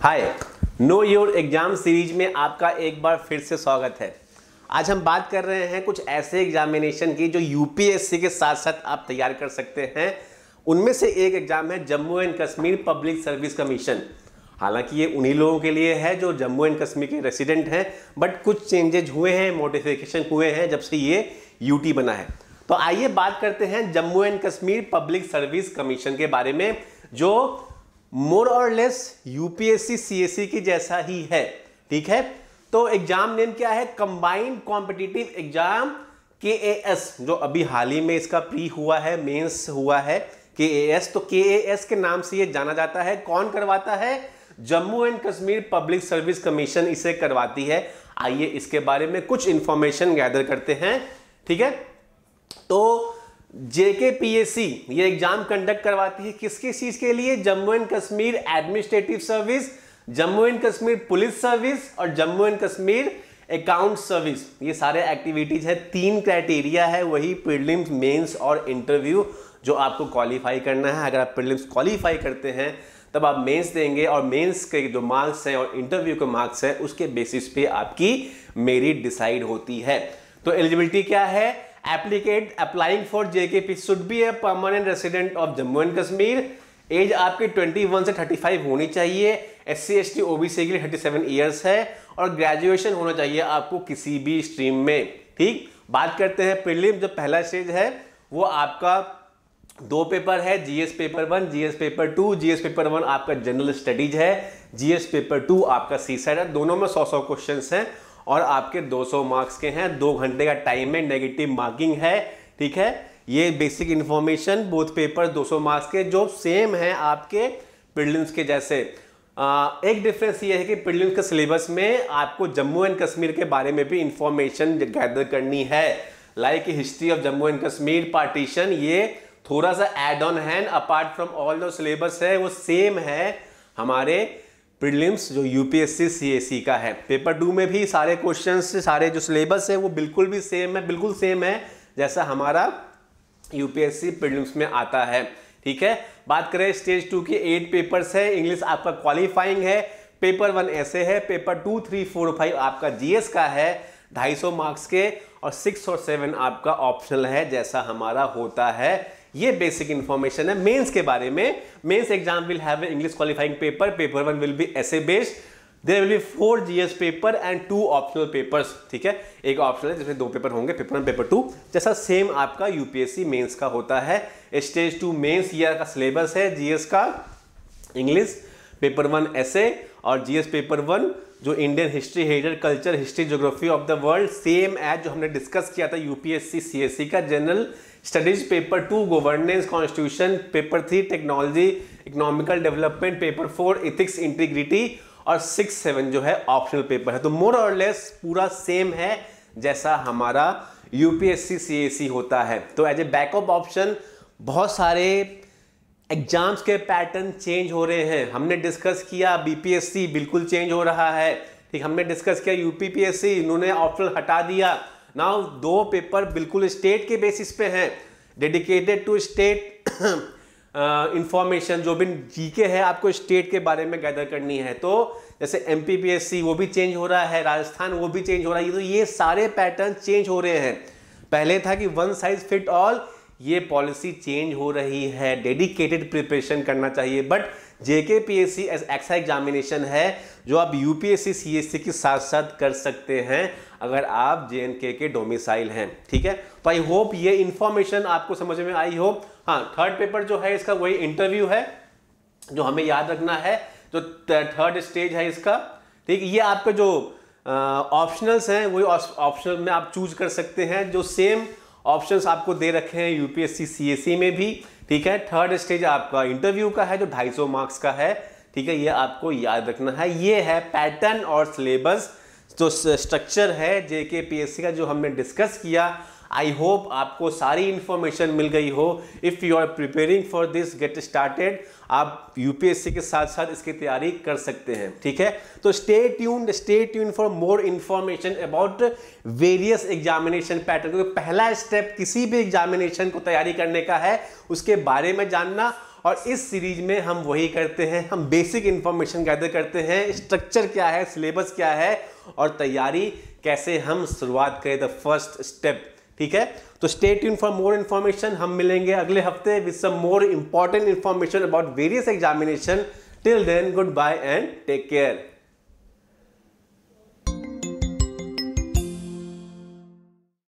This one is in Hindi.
hi know your exam series में आपका एक बार फिर से स्वागत है आज हम बात कर रहे हैं कुछ ऐसे एग्जामिनेशन की जो यूपीएससी के साथ साथ आप तैयार कर सकते हैं उनमें से एक एग्ज़ाम है Jammu and Kashmir public service commission हालांकि ये उन्हीं लोगों के लिए है जो जम्मू एंड कश्मीर के रेसिडेंट हैं बट कुछ चेंजेज हुए हैं मोडिफिकेशन हुए हैं जब से ये यूटी बना है तो आइए बात करते हैं Jammu and Kashmir public service commission के बारे में जो मोर और लेस यूपीएससी सीएससी की जैसा ही है ठीक है तो एग्जाम नेम क्या है कंबाइंड कॉम्पिटिटिव एग्जाम के ए एस जो अभी हाल ही में इसका प्री हुआ है मेंस हुआ है के ए एस तो के ए एस के नाम से ये जाना जाता है कौन करवाता है Jammu and Kashmir public service commission इसे करवाती है आइए इसके बारे में कुछ इंफॉर्मेशन गैदर करते हैं ठीक है तो जेके जेकेपीएससी ये एग्जाम कंडक्ट करवाती है किस किस चीज के लिए Jammu and Kashmir administrative service Jammu and Kashmir police service और Jammu and Kashmir account service ये सारे एक्टिविटीज है तीन क्राइटेरिया है वही प्रिलिम्स मेंस और इंटरव्यू जो आपको क्वालिफाई करना है अगर आप प्रिलिम्स क्वालिफाई करते हैं तब आप मेंस देंगे और मेंस के जो मार्क्स हैं और इंटरव्यू के मार्क्स हैं उसके बेसिस पे आपकी मेरिट डिसाइड होती है तो एलिजिबिलिटी क्या है applicant applying for P should be a permanent resident of Jammu and Kashmir age आपकी 21 से 35 होनी चाहिए S C S T O B C के लिए 37 ईयर्स है और ग्रेजुएशन होना चाहिए आपको किसी भी स्ट्रीम में ठीक बात करते हैं प्रिलिम जो पहला स्टेज है वो आपका दो पेपर है GS paper one GS paper two GS paper one आपका जनरल स्टडीज है जीएस पेपर टू आपका सी साइड है दोनों में सौ सौ क्वेश्चन हैं और आपके 200 मार्क्स के हैं दो घंटे का टाइम है नेगेटिव मार्किंग है ठीक है ये basic information both paper 200 marks के जो सेम है आपके पिल्डिंग्स के जैसे आ, एक डिफरेंस ये है कि पिल्डिंग्स के सिलेबस में आपको जम्मू एंड कश्मीर के बारे में भी इंफॉर्मेशन गैदर करनी है like history of Jammu and Kashmir partition ये थोड़ा सा add on hand apart from all जो सिलेबस है वो सेम है हमारे प्रिलिम्स जो यूपीएससी सीएसी का है पेपर टू में भी सारे क्वेश्चन सारे जो सिलेबस है वो बिल्कुल भी सेम है बिल्कुल सेम है जैसा हमारा यूपीएससी प्रिलिम्स में आता है ठीक है बात करें स्टेज टू के एट पेपर्स है इंग्लिश आपका क्वालिफाइंग है पेपर वन ऐसे है paper two three four five आपका जीएस का है ढाई सौ मार्क्स के और सिक्स और सेवन आपका ऑप्शनल है जैसा हमारा होता है ये बेसिक इंफॉर्मेशन है मेंस के बारे में mains exam will have English qualifying paper paper one will be essay based there will be four GS paper and two optional papers ठीक है एक ऑप्शनल है जिसमें दो पेपर होंगे पेपर वन पेपर टू जैसा सेम आपका यूपीएससी मेन्स का होता है स्टेज टू मेन्स ईयर का सिलेबस है जीएस का इंग्लिश पेपर वन एसे और जीएस पेपर वन जो Indian history heritage culture history geography of the world same as जो हमने डिस्कस किया था यूपीएससी सीएससी e का general studies paper two governance constitution paper three technology economical development paper four ethics integrity और सिक्स सेवन जो है ऑप्शनल पेपर है तो मोर और लेस पूरा सेम है जैसा हमारा यूपीएससी सीएससी e होता है तो एज ए बैकअप ऑप्शन बहुत सारे एग्जाम्स के पैटर्न चेंज हो रहे हैं हमने डिस्कस किया बीपीएससी बिल्कुल चेंज हो रहा है ठीक हमने डिस्कस किया यूपीपीएससी इन्होंने ऑप्शन हटा दिया नाउ दो पेपर बिल्कुल स्टेट के बेसिस पे हैं डेडिकेटेड टू स्टेट इंफॉर्मेशन जो भी जीके है आपको स्टेट के बारे में गैदर करनी है तो जैसे एम वो भी चेंज हो रहा है राजस्थान वो भी चेंज हो रहा है तो ये सारे पैटर्न चेंज हो रहे हैं पहले था कि वन साइज फिट ऑल ये पॉलिसी चेंज हो रही है डेडिकेटेड प्रिपरेशन करना चाहिए but JK P S C as एक्सा एग्जामिनेशन है जो आप U P S C C S C के साथ साथ कर सकते हैं अगर आप जे एन के के डोमिसाइल हैं ठीक है तो आई होप ये इन्फॉर्मेशन आपको समझ में आई हो हाँ थर्ड पेपर जो है इसका वही इंटरव्यू है जो हमें याद रखना है जो थर्ड स्टेज है इसका ठीक ये आपका जो ऑप्शनल्स हैं वही ऑप्शनल में आप चूज कर सकते हैं जो सेम ऑप्शंस आपको दे रखे हैं यूपीएससी सीएससी में भी ठीक है थर्ड स्टेज आपका इंटरव्यू का है जो 250 मार्क्स का है ठीक है ये आपको याद रखना है ये है पैटर्न और सिलेबस जो स्ट्रक्चर है जेके पी का जो हमने डिस्कस किया आई होप आपको सारी इन्फॉर्मेशन मिल गई हो if you are preparing for this get started आप यूपीएससी के साथ साथ इसकी तैयारी कर सकते हैं ठीक है तो stay tune stay tune for more information about various examination pattern क्योंकि पहला स्टेप किसी भी एग्जामिनेशन को तैयारी करने का है उसके बारे में जानना और इस सीरीज में हम वही करते हैं हम बेसिक इन्फॉर्मेशन गैदर करते हैं स्ट्रक्चर क्या है सिलेबस क्या है और तैयारी कैसे हम शुरुआत करें द फर्स्ट स्टेप ठीक है तो स्टेट यून फॉर मोर इन्फॉर्मेशन हम मिलेंगे अगले हफ्ते with some more important information about various examination till then good bye and take care